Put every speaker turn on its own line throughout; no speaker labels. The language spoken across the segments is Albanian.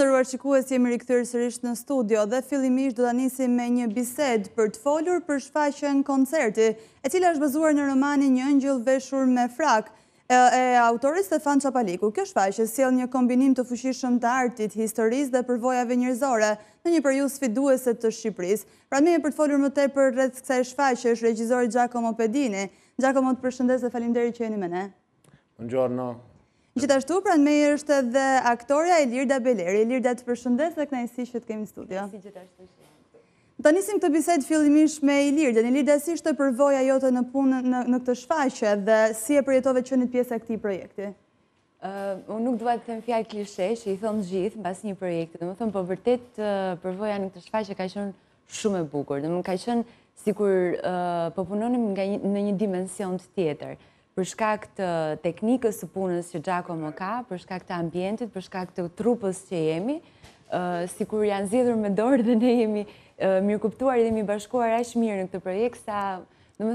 nderuar shikues, jemi rikthyer sërish në studio dhe fillimisht do ta nisim me një bisedë për të folur për shfaqjen koncerti, e cila është bazuar në romanin Një ëngjëll veshur me frak e, autorit Stefan Qapaliku. Kjo shfaqje sjell një kombinim të fuqishëm të artit, historisë dhe përvojave njerëzore në një periudhë sfiduese të Shqipërisë. Pra më për të folur më tepër rreth kësaj shfaqje është regjisor Gjakomo Pedini. Giacomo, të përshëndes dhe që jeni me ne. Buongiorno, Gjithashtu, pra në mejë është dhe aktoria Elirda Beleri. Elirda të përshëndes dhe këna si që të kemi në studio. Të njësim të bisedë fillimish me Elirda. Elirda, si është përvoja jote në punë në këtë shfaqe dhe si e përjetove që një
pjesë e këti projekti? Unë nuk duhet të them fjallë klishe, që i thonë gjithë në basë një projekti. Dhe më thonë, po vërtet përvoja në këtë shfaqe ka qënë shumë e bukur. ka po në një dimension tjetër përshka këtë teknikës së punës që Gjako më ka, përshka këtë ambientit, përshka këtë trupës që jemi, si kur janë zidhur me dorë dhe ne jemi mirë kuptuar dhe jemi bashkuar ashtë mirë në këtë projekt, sa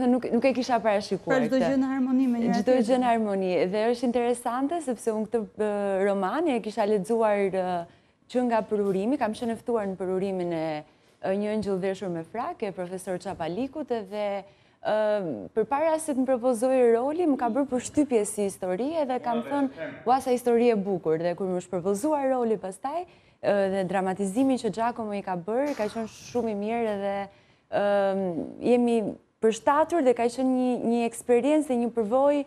nuk e kisha parashikuar. Pra gjithë gjënë
harmoni me një atyre. Gjithë gjënë
harmoni. Dhe është interesante, sepse unë këtë romani e kisha ledzuar që nga përurimi, kam shëneftuar në përurimin e një një gjullëveshur me frake, profesor Qapalikut, dhe për para se të më propozoj roli, më ka bërë për shtypje si historie dhe kam thënë, histori historie bukur, dhe kërë më shpropozua roli pëstaj, dhe dramatizimi që Gjakomo i ka bërë, ka qënë shumë i mirë dhe jemi përshtatur dhe ka qënë një eksperiencë dhe një përvoj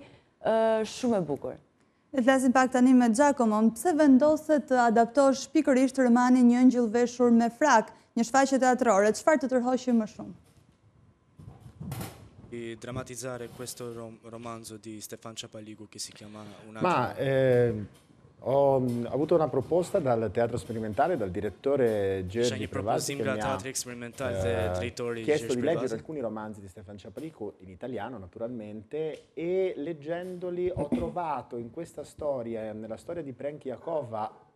shumë e bukur.
Dhe të pak tani me Gjakomo, pëse vendose të adaptosh pikërisht rëmani një njëngjil veshur me frak, një shfaqet e atërore, qëfar të tërhoshim më shumë?
di drammatizzare questo rom romanzo di Stefan Ciapaligu che si chiama Una Ma
eh, ho mm, avuto una proposta dal teatro sperimentale, dal direttore Gergi cioè, Prevasi che mi ha eh, chiesto di leggere alcuni romanzi di Stefan Ciapalicu in italiano naturalmente e leggendoli ho trovato in questa storia, nella storia di Prenkiakova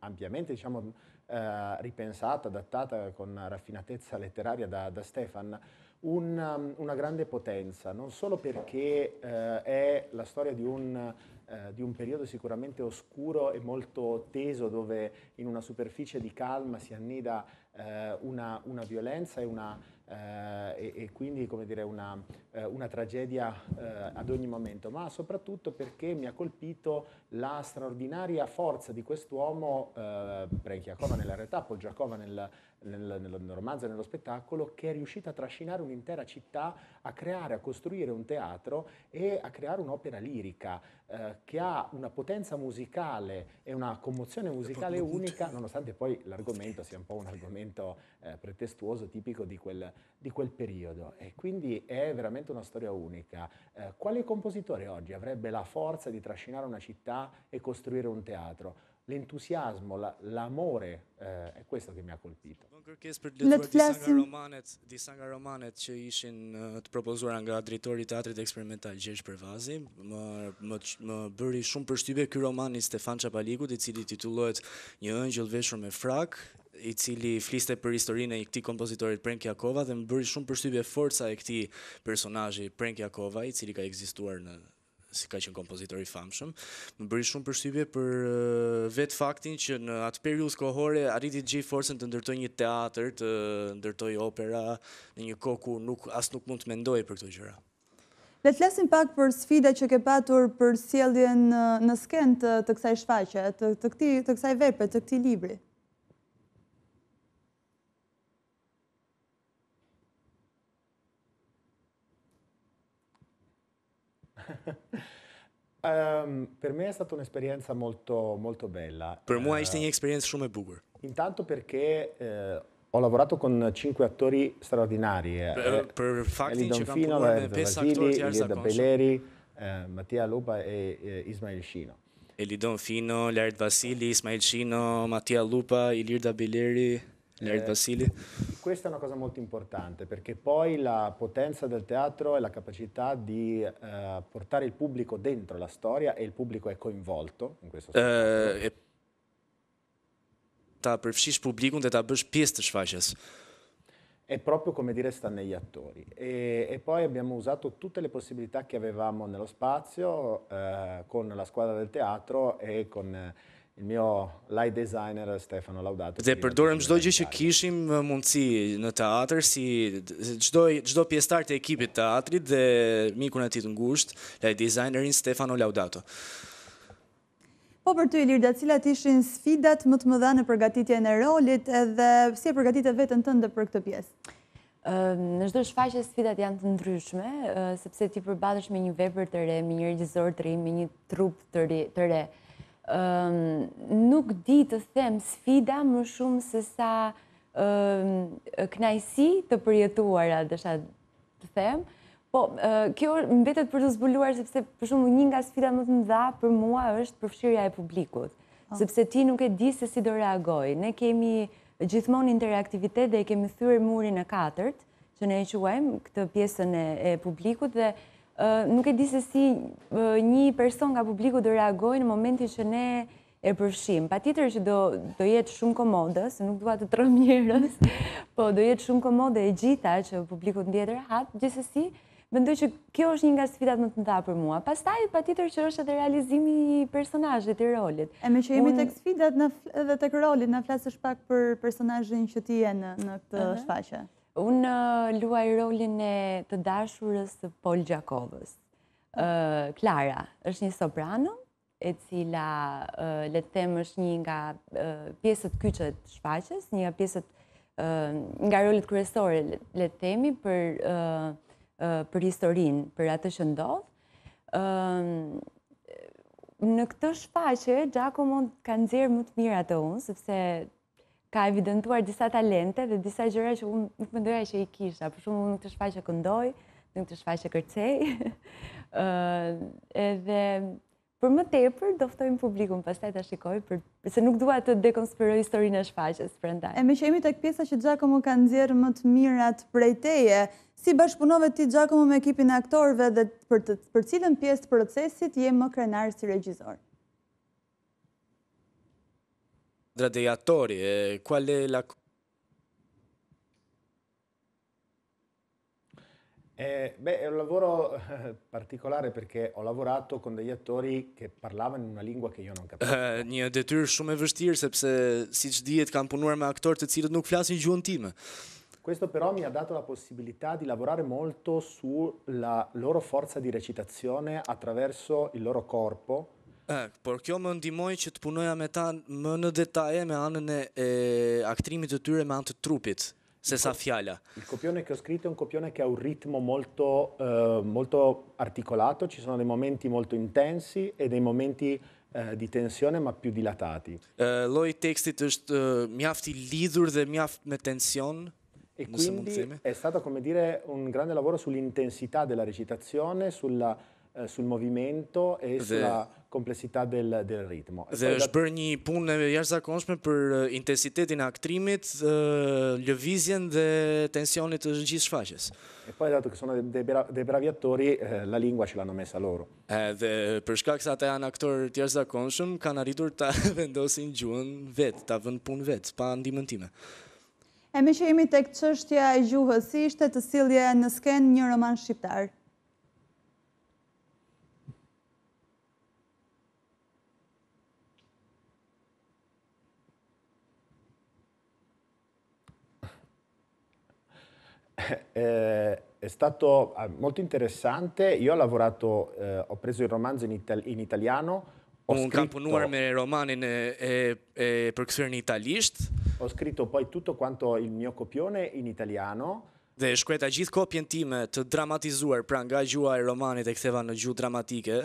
ampiamente diciamo, eh, ripensata, adattata con raffinatezza letteraria da, da Stefan, una, um, una grande potenza, non solo perché eh, è la storia di un, eh, di un, periodo sicuramente oscuro e molto teso dove in una superficie di calma si annida eh, una, una, violenza e, una, eh, e, e quindi dire, una, eh, tragedia eh, ad ogni momento, ma soprattutto perché mi ha colpito la straordinaria forza di quest'uomo, eh, Brechiakova nella realtà, Polgiakova nel nel, nel, romanzo e nello spettacolo, che è riuscita a trascinare un'intera città, a creare, a costruire un teatro e a creare un'opera lirica eh, che ha una potenza musicale e una commozione musicale unica, nonostante poi l'argomento sia un po' un argomento eh, pretestuoso, tipico di quel, di quel, periodo. E quindi è veramente una storia unica. Eh, quale compositore oggi avrebbe la forza di trascinare una città e costruire un teatro? l'entusiasmo, l'amore,
eh, è questo che mi ha colpito. Le të flasim... Disa nga romanet që ishin eh, të propozuar nga dritori teatrit eksperimental Gjergj Pervazi, më bëri shumë përshtybe roman i Stefan Qapalikut, i cili titullohet një ëngjëll veshur me frak, i cili fliste për historinë e këti kompozitorit Prenk Jakova, dhe më bëri shumë përshtybe forca e këti personajë Prenk Jakova, i cili ka ekzistuar në si ka qenë kompozitor i famshëm, më bëri shumë përshtypje për eh, vetë faktin që në atë periudhë kohore arriti të gjej forcën të ndërtoj një teatr, të ndërtoj opera, në një kohë ku nuk as nuk mund të mendoj për këto gjëra.
Le të flasim pak për sfidat që ke patur për sjelljen eh, në skenë të kësaj shfaqje, të këti, të kësaj vepre, të këtij libri.
Ehm per me è stata un'esperienza molto molto bella. Për mua ishte eh,
një eksperiencë shumë e bukur.
Intanto perché eh, ho lavorato con cinque attori straordinari.
Per il
fact
in campo come Valeria Bileri, Mattia Lupa
e Ismail Shino, E Lidonfino, Lert Vasilis, Ismail Sino, Mattia Lupa, Ilirda Bileri, Lert eh, Vasilis.
questa è una cosa molto importante perché poi la potenza del teatro è la capacità di eh, portare il pubblico dentro la storia e il pubblico è coinvolto
in questo senso. Uh, Está precis pubblico e está per pistas È proprio come dire sta negli attori.
E, e, poi abbiamo usato tutte le possibilità che avevamo nello spazio eh, con la squadra del teatro e con il mio light designer Stefano
Laudato. Dhe përdorëm çdo gjë që kishim uh, mundësi në teatr si çdo çdo pjesëtar të ekipit të teatrit dhe mikun e tij të ngushtë, light designerin Stefano Laudato.
Po për ty Ilirda, cilat ishin sfidat më të mëdha në përgatitjen e rolit edhe si e përgatitë vetën tënde për këtë pjesë?
Ehm, në çdo shfaqje sfidat janë të ndryshme, eh, sepse ti përballesh me një vepër të re, me një regjisor të ri, me një trup të ri, Të re Ehm, nuk di të them sfida më shumë se sa ehm, knajsi të përjetuara dhe shatë të them, po eh, kjo mbetet për të zbuluar, sepse për shumë një nga sfida më të dha për mua është përfshirja e publikut, ah. sepse ti nuk e di se si do reagoj. Ne kemi gjithmon interaktivitet dhe kemi thyrë murin e katërt, që ne e quajmë këtë pjesën e publikut dhe, nuk e di se si një person nga publiku do reagoj në momenti që ne e përshim. Pa që do jetë shumë komode, se nuk duha të tërëm njërës, po do jetë shumë komode e gjitha që publiku në djetër hapë, gjithësësi, mendoj që kjo është një nga sfidat më të nda për mua. Pas taj, pa që është edhe realizimi i personajët, i rolit. E me që jemi të sfidat dhe të kërolit, në
flasë është pak për personajën që ti e në këtë shfaqë?
Unë eh, luaj rolin e të dashurës Pol Gjakovës. Eh, Klara, është një soprano, e cila, eh, le të temë, është një nga pjesët kyqët shfaqës, një nga pjesët nga rolit kërësore, le të temi, për historin, për atë që Në këtë shfaqë, Gjakovë mund kanë zirë më të mirë atë unë, sëpse ka evidentuar disa talente dhe disa gjëra që unë nuk më ndërja që i kisha. Për shumë unë nuk të shfaqë e këndoj, nuk të shfaqë e kërcej. edhe për më tepër doftojnë publikum, pas taj të shikoj, për, se nuk dua të dekonspiroj historinë e shfaqës për ndaj. E
me që jemi të këpjesa që Gjakomu ka nëzirë më të mirat prej teje, si bashpunove ti Gjakomu me ekipin e aktorve dhe për, të, për cilën pjesë të procesit je më krenarë si regjizorë?
tra degli attori. Eh, qual è la...
Eh, beh, è un lavoro eh, particolare perché ho lavorato con degli attori che parlavano in una lingua që jo nuk
kapiva. Uh, eh, një detyrë shumë e vështirë sepse siç dihet kam punuar me aktorë të cilët nuk flasin gjuhën time.
Questo però mi ha dato la possibilità di lavorare molto sulla loro forza di recitazione attraverso il loro corpo
E, por kjo më ndimoj që të punoja me ta më në detaje me anën e, aktrimit të tyre me anë të trupit, se I sa fjalla.
Il copione che ho scritto è un copione che ha un ritmo molto, uh, molto articolato, ci sono dei momenti molto intensi e dei momenti di tensione ma più dilatati.
Eh, lo i testi uh, mi lidhur dhe mjaft me tension. E quindi è stato come dire
un grande lavoro sull'intensità della recitazione, sulla, sul movimento e sulla kompleksitet del, del ritmo. Dhe është
bërë një punë e jashtëzakonshme për uh, intensitetin e aktrimit, uh, lëvizjen dhe tensionit të gjithë shfaqjes.
E poi dato që sono dei bravi, dei attori, eh, la lingua ce l'hanno messa loro.
Edhe për shkak se ata janë aktor të jashtëzakonshëm, kanë arritur ta vendosin gjuhën vet, ta vën punë vet, pa ndihmën time.
E me që jemi tek qështja e gjuhës, si ishte të silje në sken një roman shqiptar?
eh, è stato ah, molto interessante. Io ho lavorato, eh, ho preso il romanzo in, itali in italiano.
Ho Unë scritto... kam punuar me romanin e, e, e përkthyer
Ho scritto poi tutto quanto il mio copione in italiano.
Dhe shkreta gjithë kopjen time të dramatizuar pra nga gjua e romanit e ktheva në gjuhë dramatike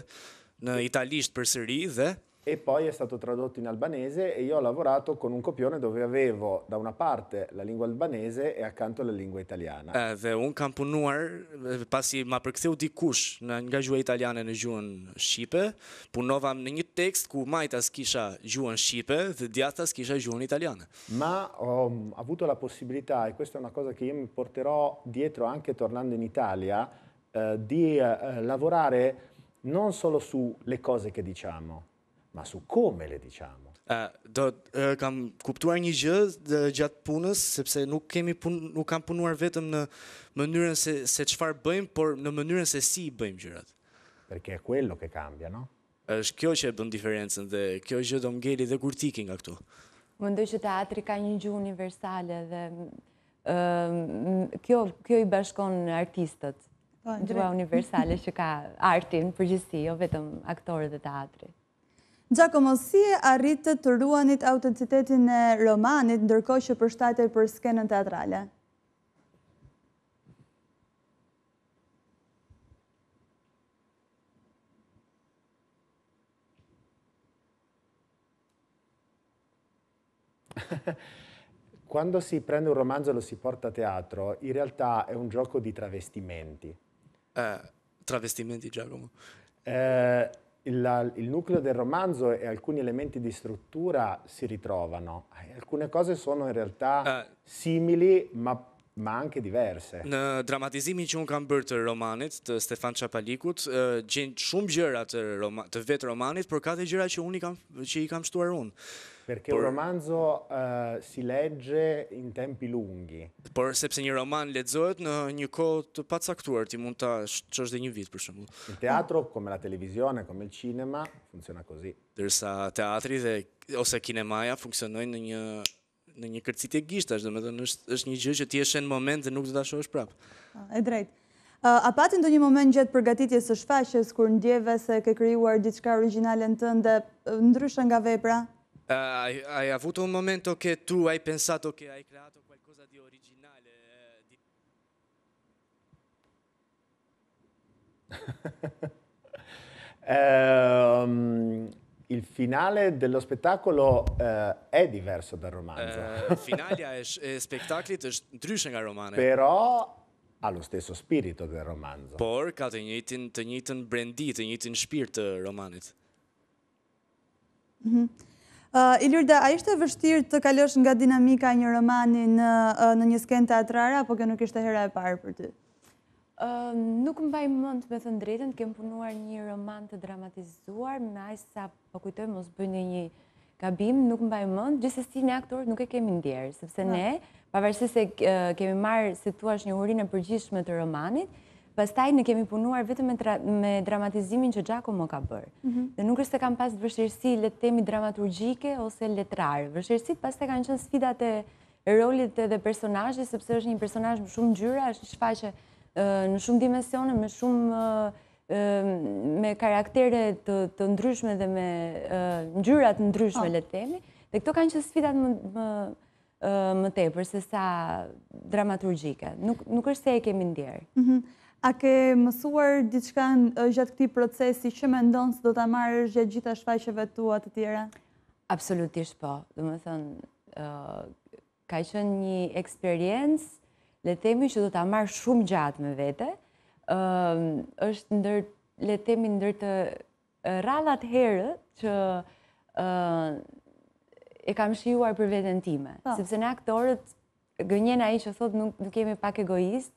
në italisht përsëri dhe
e poi è stato tradotto in albanese e io ho lavorato con un copione dove avevo da una parte la lingua albanese e accanto la lingua italiana.
Edhe un campo punuar eh, pasi ma përktheu dikush në nga gjuha italiane në gjuhën shqipe, punova në një tekst ku majtas kisha gjuhën shqipe dhe djathtas kisha gjuhën italiana.
Ma um, ho avuto la possibilità e questa è una cosa che io mi porterò dietro anche tornando in Italia eh, di eh, lavorare non solo sulle cose
che diciamo ma su ko me le diqamo. Do, kam kuptuar një gjë dhe gjatë punës, sepse nuk, kemi nuk kam punuar vetëm në mënyrën se, se qëfar bëjmë, por në mënyrën se si bëjmë gjërat. Perke e kuello ke kambja, no? është kjo që e bën diferencën dhe kjo gjë do mgeli dhe kurtiki nga këtu.
Mendoj që teatri ka një gjuhë universale dhe kjo kjo i bashkon artistët. Po, universale që ka artin në jo vetëm aktorët e teatrit.
Giacomo, si arritë të ruanit autencitetin e romanit, ndërkoj që përshtatej për skenën teatrale?
Quando si prende un romanzo e lo si porta a teatro, in realtà è un gioco di travestimenti.
Eh, travestimenti, Giacomo? Eh, il,
il, nucleo del romanzo e alcuni elementi di struttura si ritrovano. Eh, alcune cose sono in realtà uh, simili, ma, ma, anche diverse.
Në dramatizimi që unë kam bërë të romanit, të Stefan Qapalikut, uh, eh, gjenë shumë gjëra të, roma, të vetë romanit, por ka të gjëra që, unë i kam, që i kam shtuar unë.
Perché un romanzo si legge in tempi lunghi.
Por sepse një roman lexohet në një kohë të pacaktuar, ti mund ta çosh dhe një vit për shembull. Il teatro come la televisione, come il cinema funziona così. Dersa teatri dhe ose kinemaja funksionojnë në një në një kërcitje gishtash, domethënë është është një gjë që ti e në moment dhe nuk do ta shohësh prap.
Ë drejt. A pati ndonjë moment gjatë përgatitjes së shfaqjes kur ndjeve se ke krijuar diçka origjinale tënde, ndryshe nga vepra,
Uh, hai, hai, avuto un momento che tu hai pensato che hai creato qualcosa di originale?
Eh, di... um, il finale dello spettacolo eh, è diverso dal romanzo.
Il eh, finale è e spettacoli drisce dal romanzo.
Però ha lo stesso
spirito del romanzo. Porca, të njëjtin, të njëjtin brendi, të njëjtin shpirt eh, romanit.
Mm -hmm. Ilirda, a ishte vështirë të kalosh nga dinamika një romani në një skenë teatrara, apo ke nuk ishte hera e parë për ty?
Nuk më baj mënd me thënë drejten, kem punuar një roman të dramatizuar, me ajë sa po mos bëjnë një gabim, nuk më baj mënd, gjithës si në aktor nuk e kemi ndjerë, sepse ne, pavarësi se kemi marë situash një hurinë e përgjishme të romanit, pastaj në kemi punuar vetëm me dramatizimin që Gjako më ka bërë. Mhm. Dhe nuk është se kam pas vërshirësi letemi dramaturgjike ose letrarë. Vërshirësit pastaj kanë qënë sfidat e rolit dhe personajës, sepse është një personajë më shumë gjyra, është shfaqe në shumë dimensione, me shumë me karaktere të ndryshme dhe me gjyrat ndryshme ah. letemi. Dhe këto kanë qënë sfidat më më tepër, se sa dramaturgjike. Nuk është se e kemi ndjerë. Mhm.
A ke mësuar diçka gjatë këti procesi që me ndonë së do të marrë
gjatë gjitha shfaqeve tua të tjera? Absolutisht po. Dhe më thënë, ka qënë një eksperiencë, le temi që do të marrë shumë gjatë me vete, është ndër, le temi ndër të rallat herë që e kam shijuar për veten time. Po. Sepse ne aktorët, gënjena i që thotë nuk, nuk pak egoistë,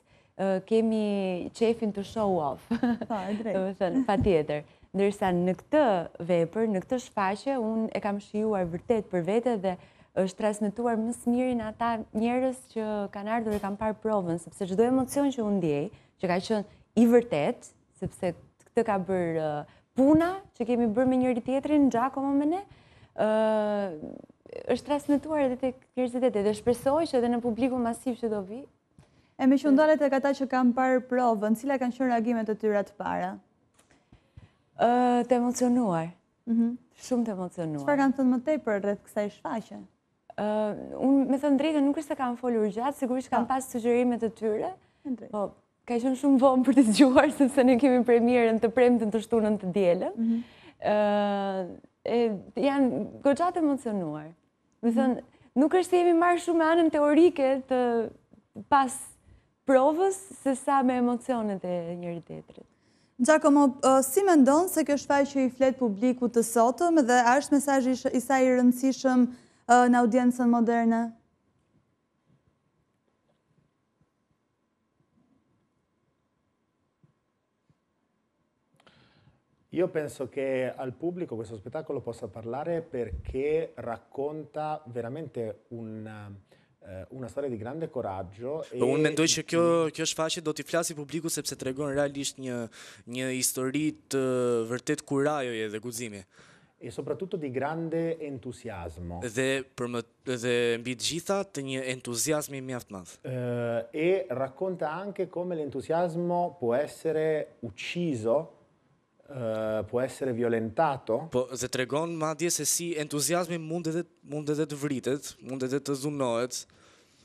kemi qefin të show off. Pa, po, drejtë. tjetër. Ndërsa në këtë vepër, në këtë shfaqe, unë e kam shijuar vërtet për vete dhe është trasnetuar më smirin ata njerës që kan ardhur e kam parë provën, sepse që emocion që unë ndjej, që ka qënë i vërtet, sepse këtë ka bërë puna që kemi bërë me njëri tjetërin, në gjako më mene, është trasnetuar edhe të njërzitet, edhe shpresoj që edhe në publiku masiv që do vi, E me shundalet e kata që kam parë
provën, cila kanë shumë reagimet të tyra të para?
Të emocionuar. Mhm. Shumë të emocionuar. Qëpar kanë thënë më tej për rrëth kësa i Unë me thënë drejtë, nuk është të kam folur gjatë, sigurisht kam po. pasë sugjerimet të tyre. Po, ka ishën shumë vëmë për të të gjuar, sëpse në kemi premierën të premëtën të shtunën të djelën. Mhm. Janë goqatë emocionuar. Mhm. thënë, nuk është të jemi marë shumë anën teorike të pas provës se sa me emocionet e njëri të jetërit. Gjakomo, uh, si me ndonë se kështë faj që i fletë
publiku të sotëm dhe është mesaj i sa i rëndësishëm uh, në audiencën moderne?
Io jo penso che al pubblico questo spettacolo possa parlare perché racconta veramente un, una storia di grande coraggio e un po, mendoj që kjo
kjo shfaqje do t'i flasi publiku sepse tregon realisht një një histori të vërtet kurajoje dhe guximi e
soprattutto di grande entusiasmo
dhe për më mbi të gjitha të një entuziazmi mjaft madh
e racconta anche come l'entusiasmo può essere ucciso Eh, può essere violentato?
Po, se tregon madje se si entuziazmi mundet mundet të vritet, mundet të zunohet.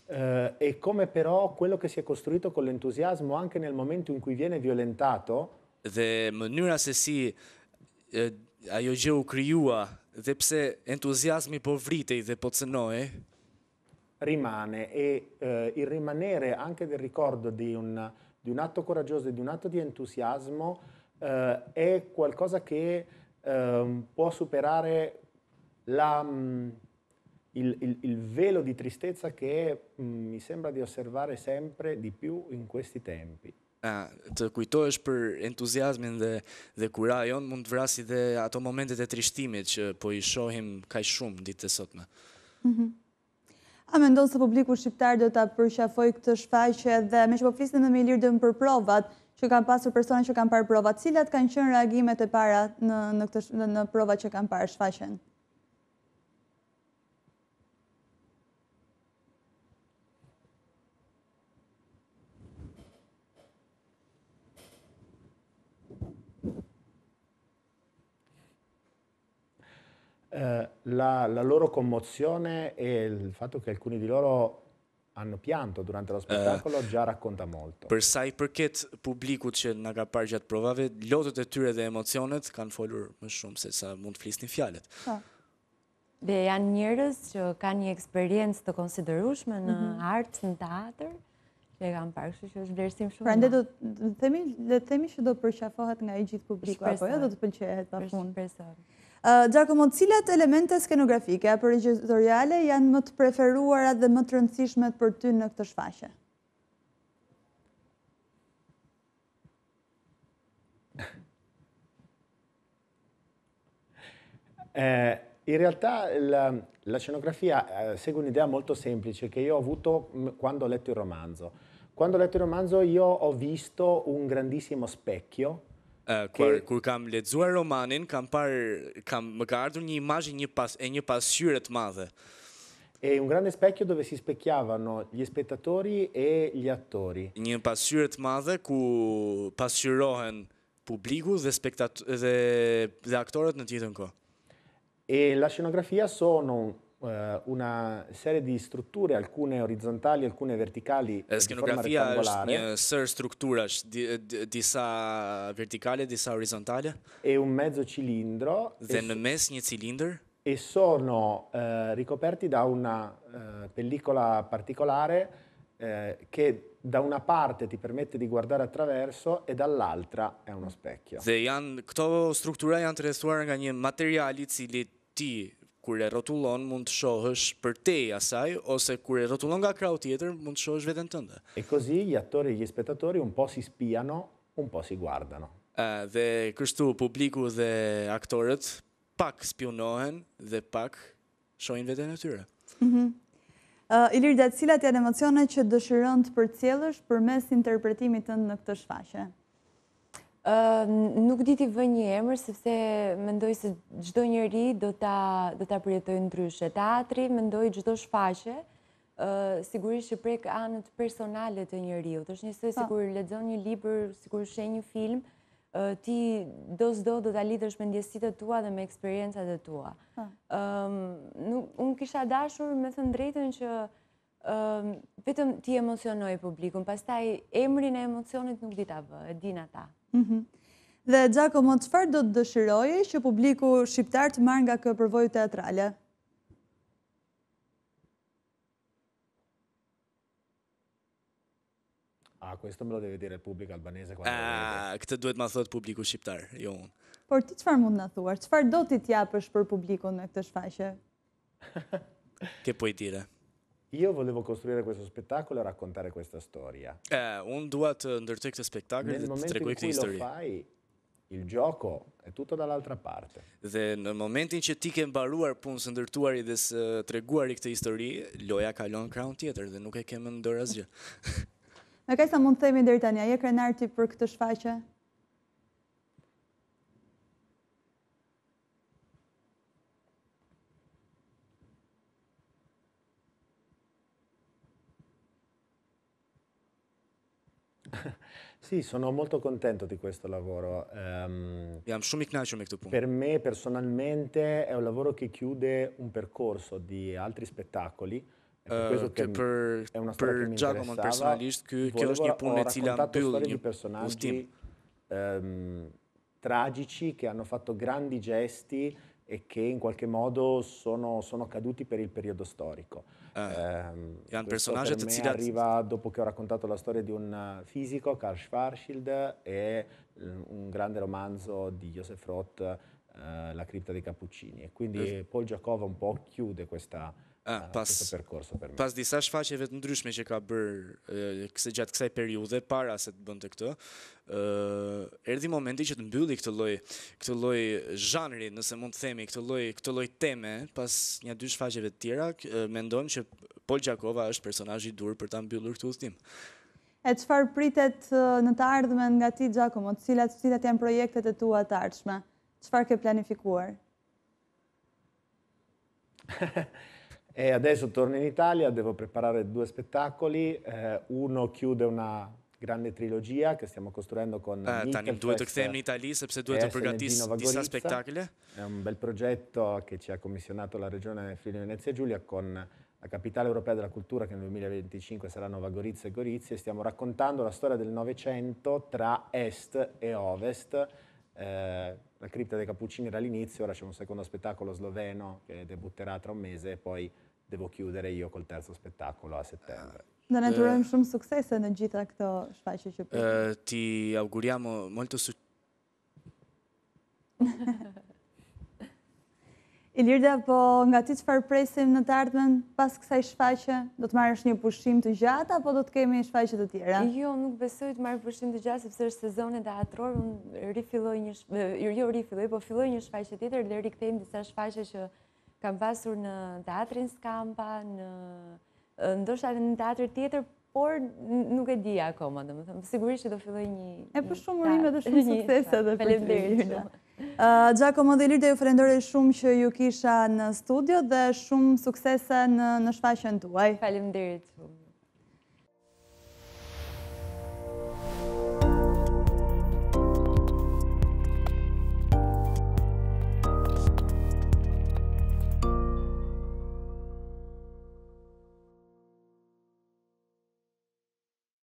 Uh, e come
però quello che si è costruito con l'entusiasmo anche nel momento in cui viene violentato
dhe mënyra se si e, eh, ajo gjë u krijuar dhe pse entuziazmi po vritej dhe po cënohej
rimane e eh, il rimanere anche del ricordo di un, di un atto coraggioso e di un atto di entusiasmo eh, è qualcosa che ehm, può superare la, mm, il, il, il velo di tristezza che mm, mi sembra di osservare sempre di più in questi tempi.
A, të kujtohesh për entuziazmin dhe dhe kurajon, mund të vrasi dhe ato momentet e trishtimit që po i shohim kaq shumë ditët e sotme.
Mhm. Mm A mendon se publiku shqiptar do ta përshafoj këtë shfaqje dhe me që po me Ilir dëm për provat, që kanë pasur persona që kanë parë prova, cilat kanë qenë reagimet e para në në këtë në prova që kanë parë shfaqen?
Eh, la, la loro commozione e il fatto che alcuni di loro hanno pianto durante lo eh, spettacolo uh, già racconta molto.
Per sai perché pubblico që na ka parë gjatë provave, lotët e tyre dhe emocionet kanë folur më shumë se sa mund të flisnin fjalët.
Po. Dhe janë njerëz që kanë një eksperiencë të konsiderueshme në mm -hmm. art, në teatr, që e kanë parë, kështu që është vlerësim shumë. Prandaj do
të themi, le të themi që do përqafohet nga i gjithë publiku apo jo do të pëlqejë pafund. Presion. Eh, Giacomo, cilat elemente skenografike apo regjizoriale janë më të preferuara dhe më të rëndësishmet për ty në këtë shfaqe?
Eh, in realtà la, la scenografia eh, segue un'idea molto semplice che io ho avuto quando ho letto il romanzo. Quando ho letto il romanzo io ho visto un grandissimo specchio
Eh, e kur kam lexuar romanin kam par kam më ka ardhur një imazh një pas e një pasqyre të madhe.
È un grande specchio dove si specchiavano gli spettatori e gli attori.
Një pasqyre të madhe ku pasqyrohen publiku dhe spektatorët dhe dhe aktorët në të njëjtën kohë.
E la scenografia sono Eh, una serie di strutture, alcune orizzontali, alcune verticali. Eh,
Skenografia është eh, një sër strukturash, disa vertikale, disa orizzontale. E un mezzo cilindro. Dhe në mes një cilindër.
E sono eh, ricoperti da una eh, pellicola particolare eh, che da una parte ti permette di guardare attraverso e dall'altra è uno specchio.
Dhe janë, këto struktura janë të rrethuara nga një material cili ti kur e rotullon mund të shohësh për te i asaj, ose kur e rotullon nga krau tjetër mund të shohësh vetën tënde. E kozi, i aktori e gjithë spetatori, un po si
spiano, un po si guardano.
Dhe kështu publiku dhe aktorët pak spionohen dhe pak shohin vetën e tyre.
Mhm. Ilirda, cilat janë emocione që dëshërën të për cjelësh për mes interpretimit të në këtë
shfashe? Nuk di t'i vë një emër, sepse mendoj se gjdo njëri do t'a përjetoj në dryshe. Teatri mendoj gjdo shfaqe, sigurisht që prek anët personale të njëri. Të është njësoj, po. kur ledzon një liber, kur shenj një film, ti do s'do do t'a lidhësh me ndjesitë të tua dhe me eksperiencët të tua. Po. Unë kisha dashur me thënë drejtën që vetëm ti emocionoj publikum, pas taj emrin e emocionit nuk di t'a vë, e dina ta.
Mhm. Dhe Gjako, më qëfar do të dëshiroje që publiku shqiptar të marrë nga këtë përvojë teatrale?
A, këtë më do të vedire publik albanese? Këtë duhet më thotë publiku shqiptar, jo unë.
Por ti qëfar mund në thuar? Qëfar do të t'japësh për publikun në këtë shfaqe? Ke
pojtire. Ke pojtire.
Io jo, volevo costruire questo spettacolo e raccontare questa storia.
Eh, un duet under the text spectacle, the trick of history. lo fai, il gioco è tutto dall'altra parte. Dhe në momentin që ti ke mbaruar punën së ndërtuari dhe së treguari këtë histori, loja kalon kraun tjetër dhe nuk e kemë më dorë asgjë.
Ne kaq sa mund të themi deri tani, a je krenar ti për këtë shfaqje?
sì, sono molto contento di questo lavoro. Um, per me personalmente è un lavoro che chiude un percorso di altri spettacoli. Per eh, Giacomo, për për gjakun personalisht ky kjo tragici che hanno fatto grandi gesti e che in qualche modo sono, sono caduti per il periodo storico. Ah, eh,
un ehm, personaggio per arriva
dopo che ho raccontato la storia di un eh, fisico, Karl Schwarzschild, e mm, un grande romanzo di Joseph Roth Eh, la cripta dei cappuccini e quindi es... Paul Giacova un po' chiude questa A, ah, eh, pas, percorso per me. pas
disa shfaqeve të ndryshme që ka bërë eh, kse gjatë kësaj periudhe para se të bënte të këtë uh, erdi momenti që të mbylli këtë loj këtë lloj zhanri nëse mund të themi këtë loj, këtë lloj teme pas një dy shfaqeve të tjera uh, mendojmë që Paul Gjakova është personajji dur për ta mbyllur këtë ustim
E qëfar pritet në të ardhme nga ti Gjakomo cilat, cilat janë projektet e tua të ardhshme? Çfarë ke planifikuar?
e adesso torno in Italia, devo preparare due spettacoli, eh, uno chiude una grande trilogia che stiamo costruendo con eh, Tani, duhet të kthehemi
në Itali sepse duhet të përgatis spettacoli. È
un bel progetto che ci ha commissionato la regione Friuli Venezia Giulia con la capitale europea della cultura che nel 2025 sarà Nova Gorizia e Gorizia stiamo raccontando la storia del Novecento tra est e ovest eh, la cripta dei Cappuccini era all'inizio, ora c'è un secondo spettacolo sloveno che debutterà tra un mese e poi devo chiudere io col terzo
spettacolo a settembre.
Do ne durojmë
shumë suksese në gjitha këto shfaqje që
Ti auguriamo molto successo.
Ilirda, po nga ti që farpresim në të ardhmen, pas kësaj shfaqe, do të marrë është një pushim të gjatë, apo do të kemi shfaqe të tjera?
Jo, nuk besoj të marrë pushim të gjatë, sepse është sezonet dhe atror, unë rifiloj një shfaqe, jo, jo rifiloj, po filoj një shfaqe tjetër, dhe rikëtejmë disa shfaqe që kam pasur në teatrin Skampa, në ndoshtë atë në teatr tjetër, por nuk e di akoma, dhe më thëmë, sigurisht që do filoj një... E për shumë dhe
Gjako, më dhe i lirë ju frendore shumë që ju kisha në studio dhe shumë suksese në shfaqën të uaj.
Falim dirit.